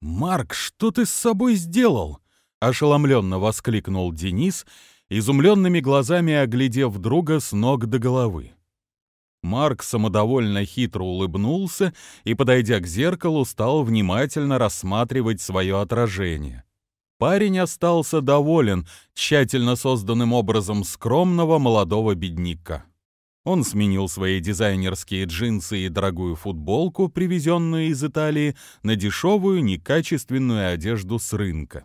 «Марк, что ты с собой сделал?» — ошеломленно воскликнул Денис, изумленными глазами оглядев друга с ног до головы. Марк самодовольно хитро улыбнулся и, подойдя к зеркалу, стал внимательно рассматривать свое отражение. Парень остался доволен тщательно созданным образом скромного молодого бедняка. Он сменил свои дизайнерские джинсы и дорогую футболку, привезенную из Италии, на дешевую, некачественную одежду с рынка.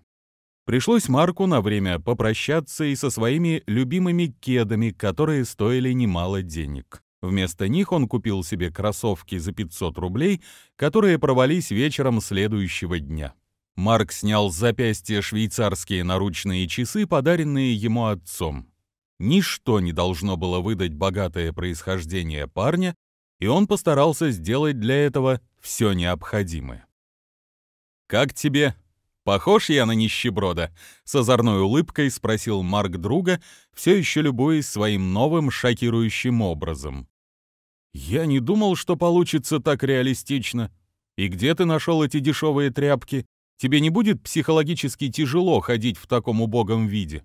Пришлось Марку на время попрощаться и со своими любимыми кедами, которые стоили немало денег. Вместо них он купил себе кроссовки за 500 рублей, которые провались вечером следующего дня. Марк снял с запястья швейцарские наручные часы, подаренные ему отцом. Ничто не должно было выдать богатое происхождение парня, и он постарался сделать для этого все необходимое. «Как тебе? Похож я на нищеброда?» — с озорной улыбкой спросил Марк друга, все еще любуясь своим новым шокирующим образом. «Я не думал, что получится так реалистично. И где ты нашел эти дешевые тряпки? Тебе не будет психологически тяжело ходить в таком убогом виде?»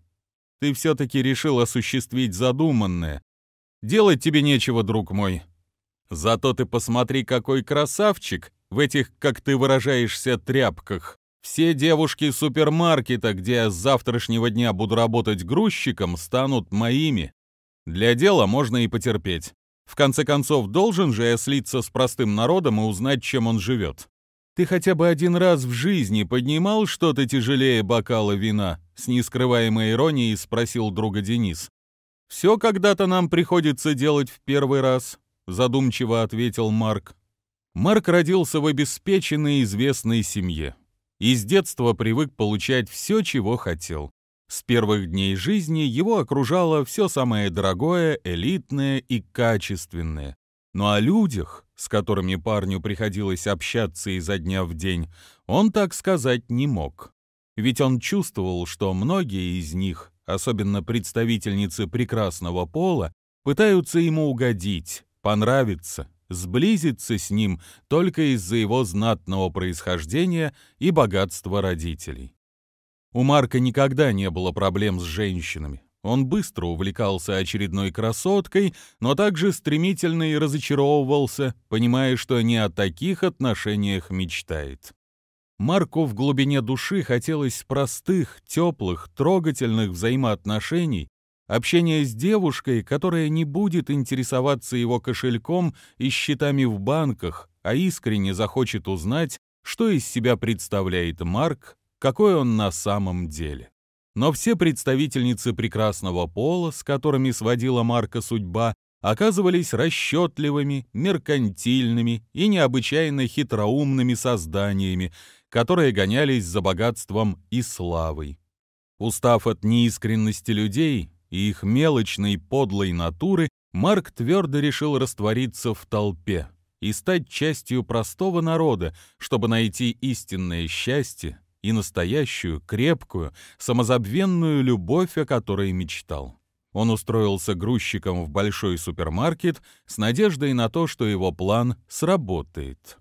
ты все-таки решил осуществить задуманное. Делать тебе нечего, друг мой. Зато ты посмотри, какой красавчик в этих, как ты выражаешься, тряпках. Все девушки супермаркета, где я с завтрашнего дня буду работать грузчиком, станут моими. Для дела можно и потерпеть. В конце концов, должен же я слиться с простым народом и узнать, чем он живет. Ты хотя бы один раз в жизни поднимал что-то тяжелее бокала вина?» С нескрываемой иронией спросил друга Денис. «Все когда-то нам приходится делать в первый раз», задумчиво ответил Марк. Марк родился в обеспеченной известной семье и с детства привык получать все, чего хотел. С первых дней жизни его окружало все самое дорогое, элитное и качественное. Но ну о а людях с которыми парню приходилось общаться изо дня в день, он так сказать не мог. Ведь он чувствовал, что многие из них, особенно представительницы прекрасного пола, пытаются ему угодить, понравиться, сблизиться с ним только из-за его знатного происхождения и богатства родителей. У Марка никогда не было проблем с женщинами. Он быстро увлекался очередной красоткой, но также стремительно и разочаровывался, понимая, что не о таких отношениях мечтает. Марку в глубине души хотелось простых, теплых, трогательных взаимоотношений, общения с девушкой, которая не будет интересоваться его кошельком и счетами в банках, а искренне захочет узнать, что из себя представляет Марк, какой он на самом деле но все представительницы прекрасного пола, с которыми сводила Марка судьба, оказывались расчетливыми, меркантильными и необычайно хитроумными созданиями, которые гонялись за богатством и славой. Устав от неискренности людей и их мелочной подлой натуры, Марк твердо решил раствориться в толпе и стать частью простого народа, чтобы найти истинное счастье и настоящую, крепкую, самозабвенную любовь, о которой мечтал. Он устроился грузчиком в большой супермаркет с надеждой на то, что его план сработает.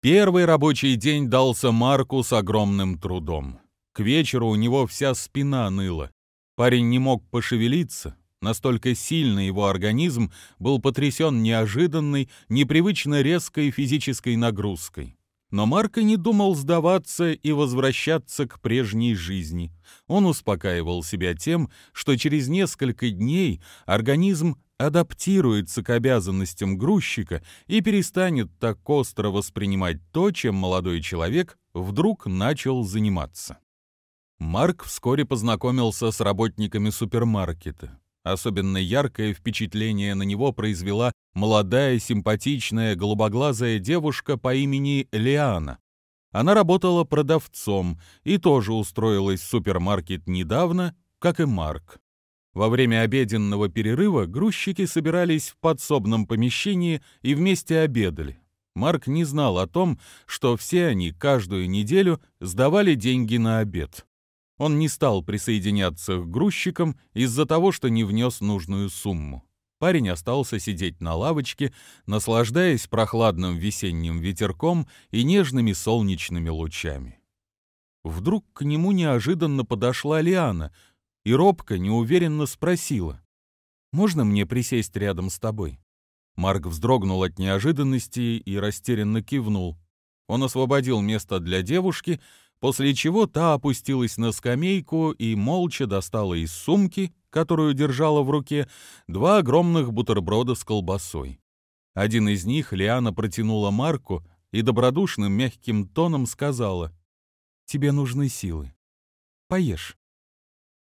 Первый рабочий день дался Марку с огромным трудом. К вечеру у него вся спина ныла. Парень не мог пошевелиться, настолько сильно его организм был потрясен неожиданной, непривычно резкой физической нагрузкой. Но Марко не думал сдаваться и возвращаться к прежней жизни. Он успокаивал себя тем, что через несколько дней организм адаптируется к обязанностям грузчика и перестанет так остро воспринимать то, чем молодой человек вдруг начал заниматься. Марк вскоре познакомился с работниками супермаркета. Особенно яркое впечатление на него произвела молодая, симпатичная, голубоглазая девушка по имени Лиана. Она работала продавцом и тоже устроилась в супермаркет недавно, как и Марк. Во время обеденного перерыва грузчики собирались в подсобном помещении и вместе обедали. Марк не знал о том, что все они каждую неделю сдавали деньги на обед. Он не стал присоединяться к грузчикам из-за того, что не внес нужную сумму. Парень остался сидеть на лавочке, наслаждаясь прохладным весенним ветерком и нежными солнечными лучами. Вдруг к нему неожиданно подошла Лиана и робко, неуверенно спросила. «Можно мне присесть рядом с тобой?» Марк вздрогнул от неожиданности и растерянно кивнул. Он освободил место для девушки — после чего та опустилась на скамейку и молча достала из сумки, которую держала в руке, два огромных бутерброда с колбасой. Один из них Лиана протянула Марку и добродушным мягким тоном сказала «Тебе нужны силы. Поешь».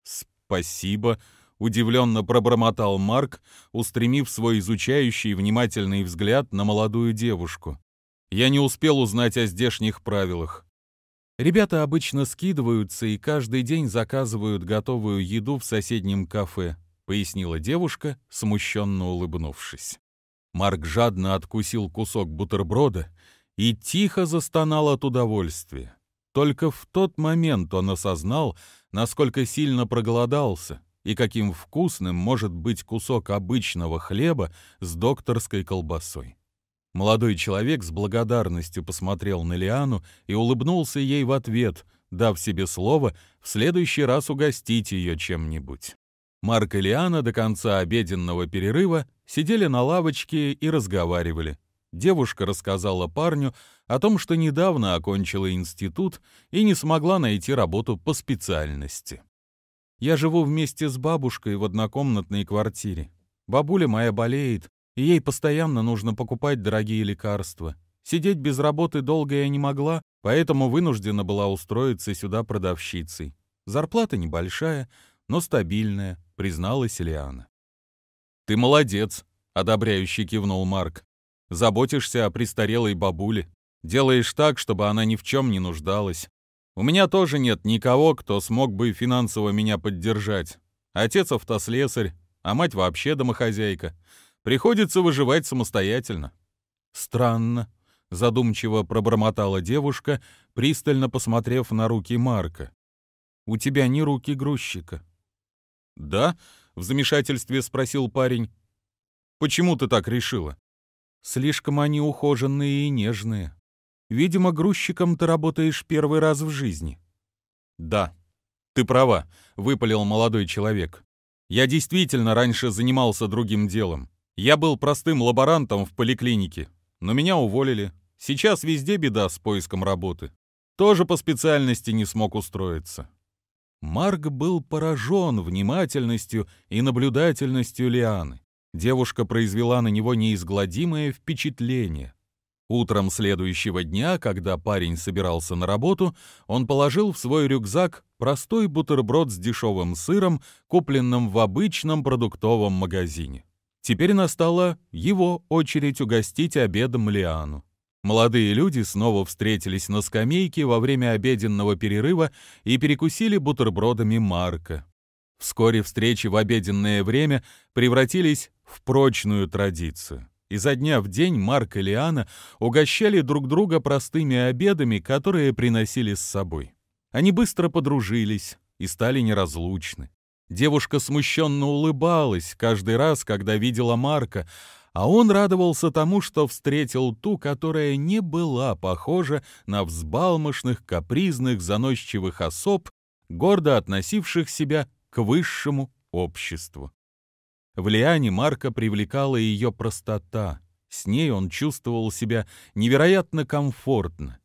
«Спасибо», — удивленно пробормотал Марк, устремив свой изучающий внимательный взгляд на молодую девушку. «Я не успел узнать о здешних правилах. Ребята обычно скидываются и каждый день заказывают готовую еду в соседнем кафе, пояснила девушка, смущенно улыбнувшись. Марк жадно откусил кусок бутерброда и тихо застонал от удовольствия. Только в тот момент он осознал, насколько сильно проголодался и каким вкусным может быть кусок обычного хлеба с докторской колбасой. Молодой человек с благодарностью посмотрел на Лиану и улыбнулся ей в ответ, дав себе слово в следующий раз угостить ее чем-нибудь. Марк и Лиана до конца обеденного перерыва сидели на лавочке и разговаривали. Девушка рассказала парню о том, что недавно окончила институт и не смогла найти работу по специальности. «Я живу вместе с бабушкой в однокомнатной квартире. Бабуля моя болеет, и ей постоянно нужно покупать дорогие лекарства. Сидеть без работы долго я не могла, поэтому вынуждена была устроиться сюда продавщицей. Зарплата небольшая, но стабильная, призналась Элиана. «Ты молодец», — одобряюще кивнул Марк. «Заботишься о престарелой бабуле, делаешь так, чтобы она ни в чем не нуждалась. У меня тоже нет никого, кто смог бы финансово меня поддержать. Отец автослесарь, а мать вообще домохозяйка. Приходится выживать самостоятельно». «Странно», — задумчиво пробормотала девушка, пристально посмотрев на руки Марка. «У тебя не руки грузчика». «Да?» — в замешательстве спросил парень. «Почему ты так решила?» «Слишком они ухоженные и нежные. Видимо, грузчиком ты работаешь первый раз в жизни». «Да, ты права», — выпалил молодой человек. «Я действительно раньше занимался другим делом. Я был простым лаборантом в поликлинике, но меня уволили. Сейчас везде беда с поиском работы. Тоже по специальности не смог устроиться. Марк был поражен внимательностью и наблюдательностью Лианы. Девушка произвела на него неизгладимое впечатление. Утром следующего дня, когда парень собирался на работу, он положил в свой рюкзак простой бутерброд с дешевым сыром, купленным в обычном продуктовом магазине. Теперь настала его очередь угостить обедом Лиану. Молодые люди снова встретились на скамейке во время обеденного перерыва и перекусили бутербродами Марка. Вскоре встречи в обеденное время превратились в прочную традицию. Изо дня в день Марк и Лиана угощали друг друга простыми обедами, которые приносили с собой. Они быстро подружились и стали неразлучны. Девушка смущенно улыбалась каждый раз, когда видела Марка, а он радовался тому, что встретил ту, которая не была похожа на взбалмошных, капризных, заносчивых особ, гордо относивших себя к высшему обществу. В Лиане Марка привлекала ее простота. С ней он чувствовал себя невероятно комфортно.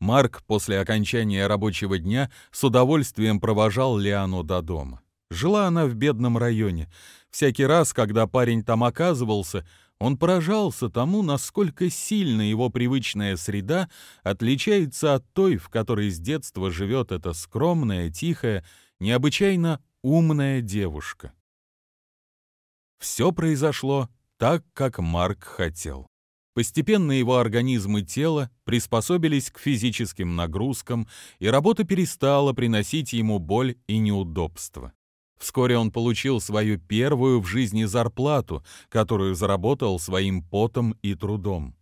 Марк после окончания рабочего дня с удовольствием провожал Лиану до дома. Жила она в бедном районе. Всякий раз, когда парень там оказывался, он поражался тому, насколько сильно его привычная среда отличается от той, в которой с детства живет эта скромная, тихая, необычайно умная девушка. Все произошло так, как Марк хотел. Постепенно его организм и тело приспособились к физическим нагрузкам, и работа перестала приносить ему боль и неудобства. Вскоре он получил свою первую в жизни зарплату, которую заработал своим потом и трудом.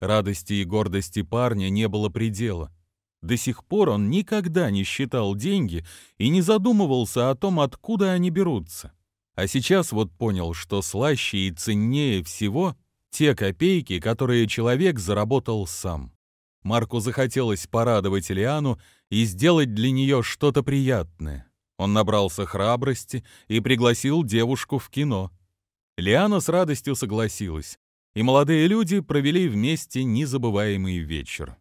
Радости и гордости парня не было предела. До сих пор он никогда не считал деньги и не задумывался о том, откуда они берутся. А сейчас вот понял, что слаще и ценнее всего те копейки, которые человек заработал сам. Марку захотелось порадовать Лиану и сделать для нее что-то приятное. Он набрался храбрости и пригласил девушку в кино. Лиана с радостью согласилась, и молодые люди провели вместе незабываемый вечер.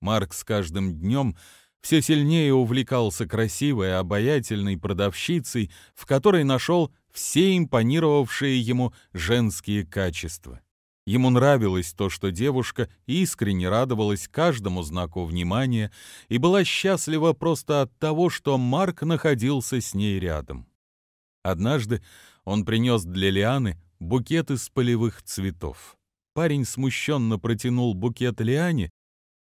Марк с каждым днем все сильнее увлекался красивой, обаятельной продавщицей, в которой нашел все импонировавшие ему женские качества. Ему нравилось то, что девушка искренне радовалась каждому знаку внимания и была счастлива просто от того, что Марк находился с ней рядом. Однажды он принес для Лианы букет из полевых цветов. Парень смущенно протянул букет Лиане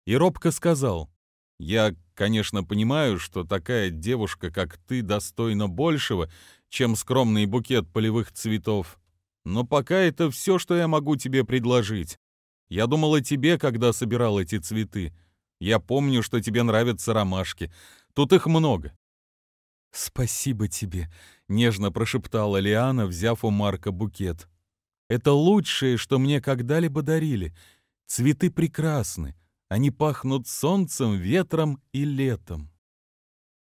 и робко сказал, «Я, конечно, понимаю, что такая девушка, как ты, достойна большего, чем скромный букет полевых цветов, но пока это все, что я могу тебе предложить. Я думал о тебе, когда собирал эти цветы. Я помню, что тебе нравятся ромашки. Тут их много». «Спасибо тебе», — нежно прошептала Лиана, взяв у Марка букет. «Это лучшее, что мне когда-либо дарили. Цветы прекрасны. Они пахнут солнцем, ветром и летом».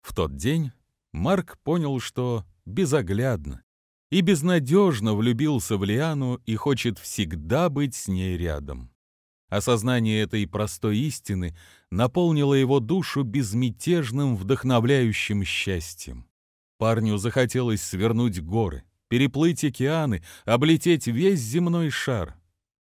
В тот день Марк понял, что безоглядно и безнадежно влюбился в Лиану и хочет всегда быть с ней рядом. Осознание этой простой истины наполнило его душу безмятежным, вдохновляющим счастьем. Парню захотелось свернуть горы, переплыть океаны, облететь весь земной шар.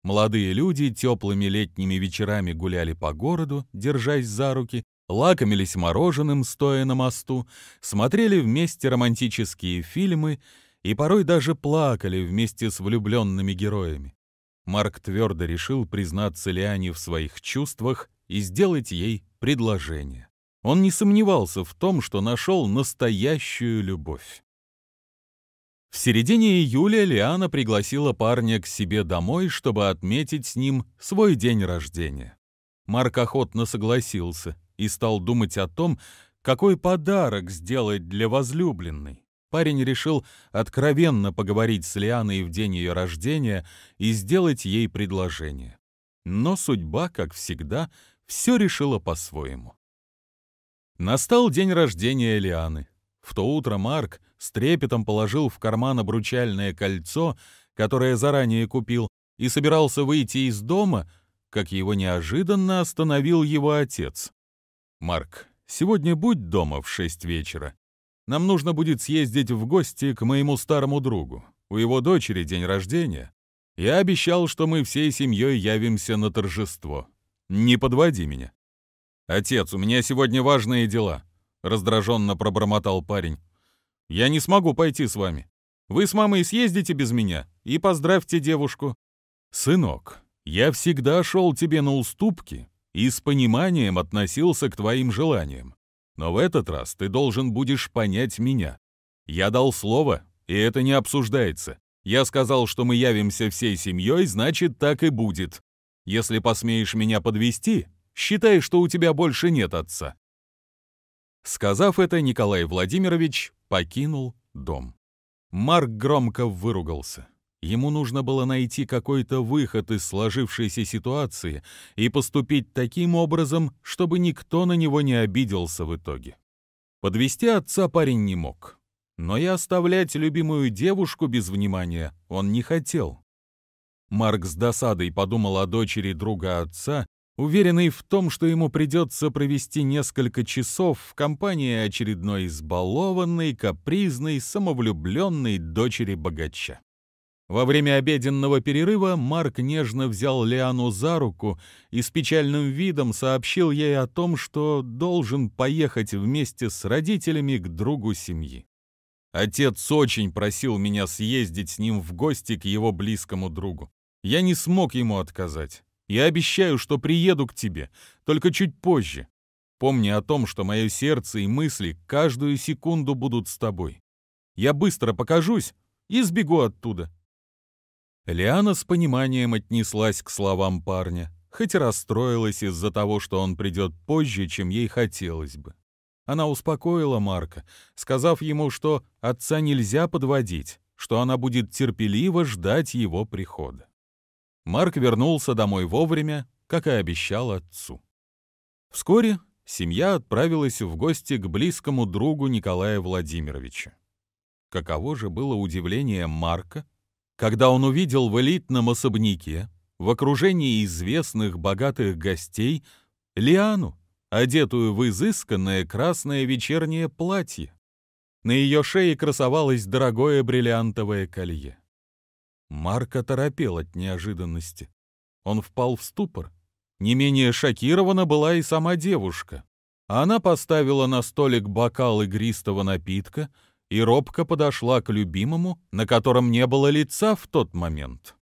Молодые люди теплыми летними вечерами гуляли по городу, держась за руки, лакомились мороженым, стоя на мосту, смотрели вместе романтические фильмы — и порой даже плакали вместе с влюбленными героями. Марк твердо решил признаться Лиане в своих чувствах и сделать ей предложение. Он не сомневался в том, что нашел настоящую любовь. В середине июля Лиана пригласила парня к себе домой, чтобы отметить с ним свой день рождения. Марк охотно согласился и стал думать о том, какой подарок сделать для возлюбленной парень решил откровенно поговорить с Лианой в день ее рождения и сделать ей предложение. Но судьба, как всегда, все решила по-своему. Настал день рождения Лианы. В то утро Марк с трепетом положил в карман обручальное кольцо, которое заранее купил, и собирался выйти из дома, как его неожиданно остановил его отец. «Марк, сегодня будь дома в шесть вечера. Нам нужно будет съездить в гости к моему старому другу. У его дочери день рождения. Я обещал, что мы всей семьей явимся на торжество. Не подводи меня. Отец, у меня сегодня важные дела, раздраженно пробормотал парень. Я не смогу пойти с вами. Вы с мамой съездите без меня и поздравьте девушку. Сынок, я всегда шел тебе на уступки и с пониманием относился к твоим желаниям. Но в этот раз ты должен будешь понять меня. Я дал слово, и это не обсуждается. Я сказал, что мы явимся всей семьей, значит, так и будет. Если посмеешь меня подвести, считай, что у тебя больше нет отца». Сказав это, Николай Владимирович покинул дом. Марк громко выругался. Ему нужно было найти какой-то выход из сложившейся ситуации и поступить таким образом, чтобы никто на него не обиделся в итоге. Подвести отца парень не мог, но и оставлять любимую девушку без внимания он не хотел. Марк с досадой подумал о дочери друга отца, уверенный в том, что ему придется провести несколько часов в компании очередной избалованной, капризной, самовлюбленной дочери богача. Во время обеденного перерыва Марк нежно взял Лиану за руку и с печальным видом сообщил ей о том, что должен поехать вместе с родителями к другу семьи. Отец очень просил меня съездить с ним в гости к его близкому другу. Я не смог ему отказать. Я обещаю, что приеду к тебе, только чуть позже. Помни о том, что мое сердце и мысли каждую секунду будут с тобой. Я быстро покажусь и сбегу оттуда. Лиана с пониманием отнеслась к словам парня, хоть и расстроилась из-за того, что он придет позже, чем ей хотелось бы. Она успокоила Марка, сказав ему, что отца нельзя подводить, что она будет терпеливо ждать его прихода. Марк вернулся домой вовремя, как и обещал отцу. Вскоре семья отправилась в гости к близкому другу Николая Владимировича. Каково же было удивление Марка, когда он увидел в элитном особняке, в окружении известных богатых гостей, Лиану, одетую в изысканное красное вечернее платье. На ее шее красовалось дорогое бриллиантовое колье. Марк торопел от неожиданности. Он впал в ступор. Не менее шокирована была и сама девушка. Она поставила на столик бокал игристого напитка — и робко подошла к любимому, на котором не было лица в тот момент.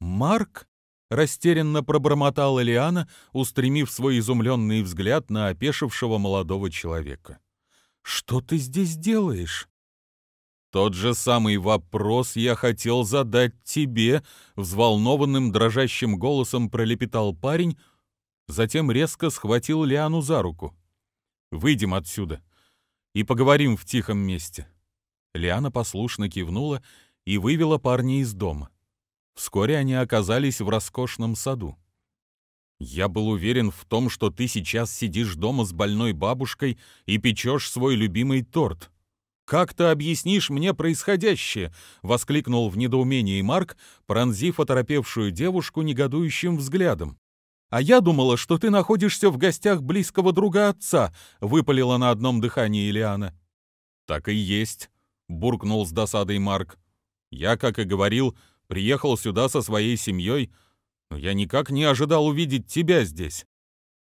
«Марк?» — растерянно пробормотала Лиана, устремив свой изумленный взгляд на опешившего молодого человека. «Что ты здесь делаешь?» «Тот же самый вопрос я хотел задать тебе», — взволнованным дрожащим голосом пролепетал парень, затем резко схватил Лиану за руку. «Выйдем отсюда и поговорим в тихом месте». Лиана послушно кивнула и вывела парня из дома. Вскоре они оказались в роскошном саду. «Я был уверен в том, что ты сейчас сидишь дома с больной бабушкой и печешь свой любимый торт. Как ты объяснишь мне происходящее?» — воскликнул в недоумении Марк, пронзив оторопевшую девушку негодующим взглядом. «А я думала, что ты находишься в гостях близкого друга отца», — выпалила на одном дыхании Ильяна. «Так и есть», — буркнул с досадой Марк. «Я, как и говорил, приехал сюда со своей семьей, но я никак не ожидал увидеть тебя здесь».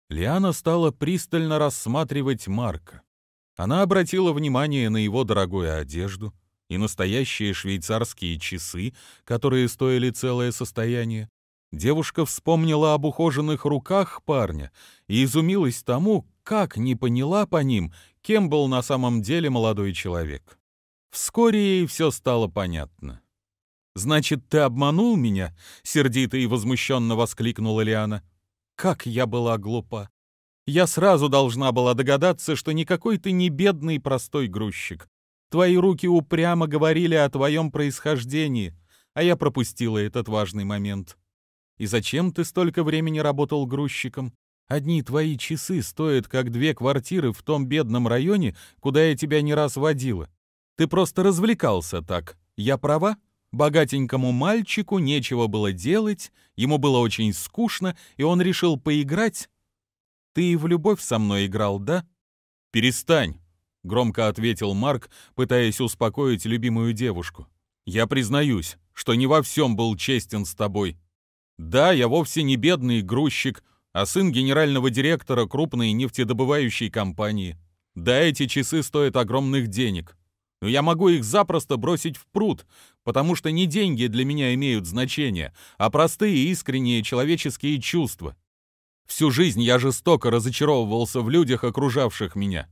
Лиана стала пристально рассматривать Марка. Она обратила внимание на его дорогую одежду и настоящие швейцарские часы, которые стоили целое состояние. Девушка вспомнила об ухоженных руках парня и изумилась тому, как не поняла по ним, кем был на самом деле молодой человек. Вскоре ей все стало понятно. «Значит, ты обманул меня?» — сердито и возмущенно воскликнула Лиана. «Как я была глупа! Я сразу должна была догадаться, что никакой ты не бедный простой грузчик. Твои руки упрямо говорили о твоем происхождении, а я пропустила этот важный момент. И зачем ты столько времени работал грузчиком? Одни твои часы стоят, как две квартиры в том бедном районе, куда я тебя не раз водила. Ты просто развлекался так. Я права?» Богатенькому мальчику нечего было делать, ему было очень скучно, и он решил поиграть. «Ты и в любовь со мной играл, да?» «Перестань», — громко ответил Марк, пытаясь успокоить любимую девушку. «Я признаюсь, что не во всем был честен с тобой. Да, я вовсе не бедный грузчик, а сын генерального директора крупной нефтедобывающей компании. Да, эти часы стоят огромных денег. Но я могу их запросто бросить в пруд, потому что не деньги для меня имеют значение, а простые искренние человеческие чувства. Всю жизнь я жестоко разочаровывался в людях, окружавших меня.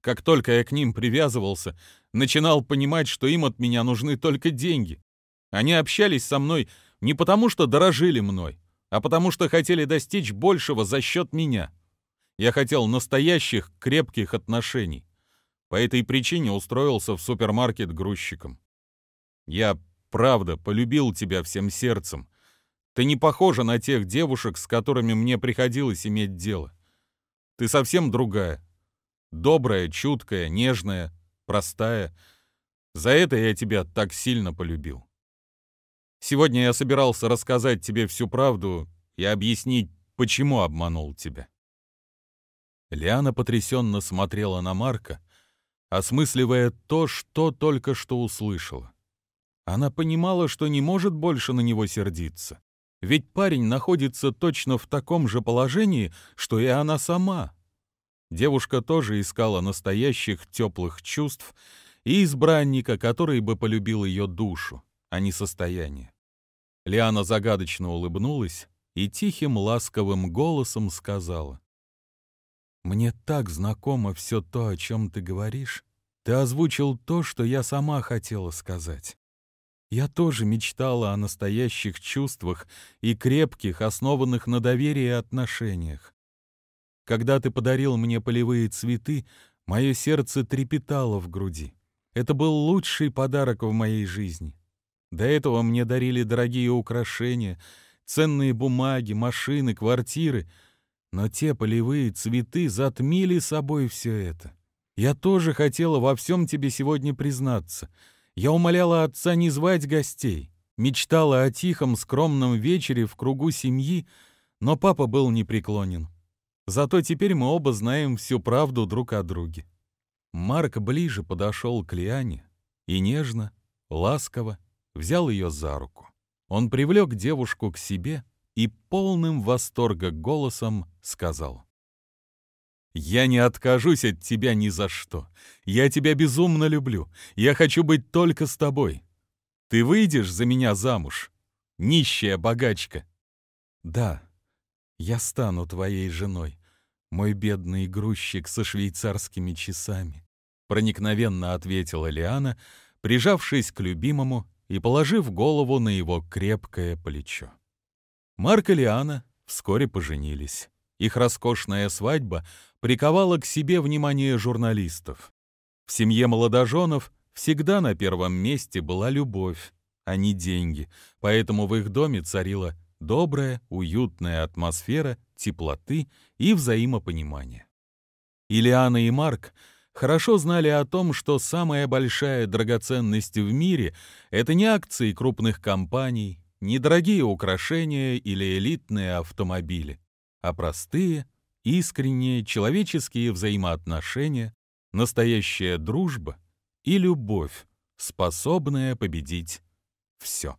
Как только я к ним привязывался, начинал понимать, что им от меня нужны только деньги. Они общались со мной не потому, что дорожили мной, а потому, что хотели достичь большего за счет меня. Я хотел настоящих крепких отношений. По этой причине устроился в супермаркет грузчиком. Я, правда, полюбил тебя всем сердцем. Ты не похожа на тех девушек, с которыми мне приходилось иметь дело. Ты совсем другая. Добрая, чуткая, нежная, простая. За это я тебя так сильно полюбил. Сегодня я собирался рассказать тебе всю правду и объяснить, почему обманул тебя». Лиана потрясенно смотрела на Марка, осмысливая то, что только что услышала. Она понимала, что не может больше на него сердиться, ведь парень находится точно в таком же положении, что и она сама. Девушка тоже искала настоящих теплых чувств и избранника, который бы полюбил ее душу, а не состояние. Лиана загадочно улыбнулась и тихим ласковым голосом сказала. «Мне так знакомо все то, о чем ты говоришь. Ты озвучил то, что я сама хотела сказать. Я тоже мечтала о настоящих чувствах и крепких, основанных на доверии отношениях. Когда ты подарил мне полевые цветы, мое сердце трепетало в груди. Это был лучший подарок в моей жизни. До этого мне дарили дорогие украшения, ценные бумаги, машины, квартиры. Но те полевые цветы затмили собой все это. Я тоже хотела во всем тебе сегодня признаться. Я умоляла отца не звать гостей. Мечтала о тихом, скромном вечере в кругу семьи, но папа был непреклонен. Зато теперь мы оба знаем всю правду друг о друге. Марк ближе подошел к Лиане и нежно, ласково взял ее за руку. Он привлек девушку к себе и полным восторга голосом сказал. «Я не откажусь от тебя ни за что. Я тебя безумно люблю. Я хочу быть только с тобой. Ты выйдешь за меня замуж, нищая богачка?» «Да, я стану твоей женой, мой бедный грузчик со швейцарскими часами», проникновенно ответила Лиана, прижавшись к любимому и положив голову на его крепкое плечо. Марк и Лиана вскоре поженились. Их роскошная свадьба приковала к себе внимание журналистов. В семье молодоженов всегда на первом месте была любовь, а не деньги, поэтому в их доме царила добрая, уютная атмосфера теплоты и взаимопонимания. Илиана и Марк хорошо знали о том, что самая большая драгоценность в мире — это не акции крупных компаний, не дорогие украшения или элитные автомобили, а простые, искренние человеческие взаимоотношения, настоящая дружба и любовь, способная победить все.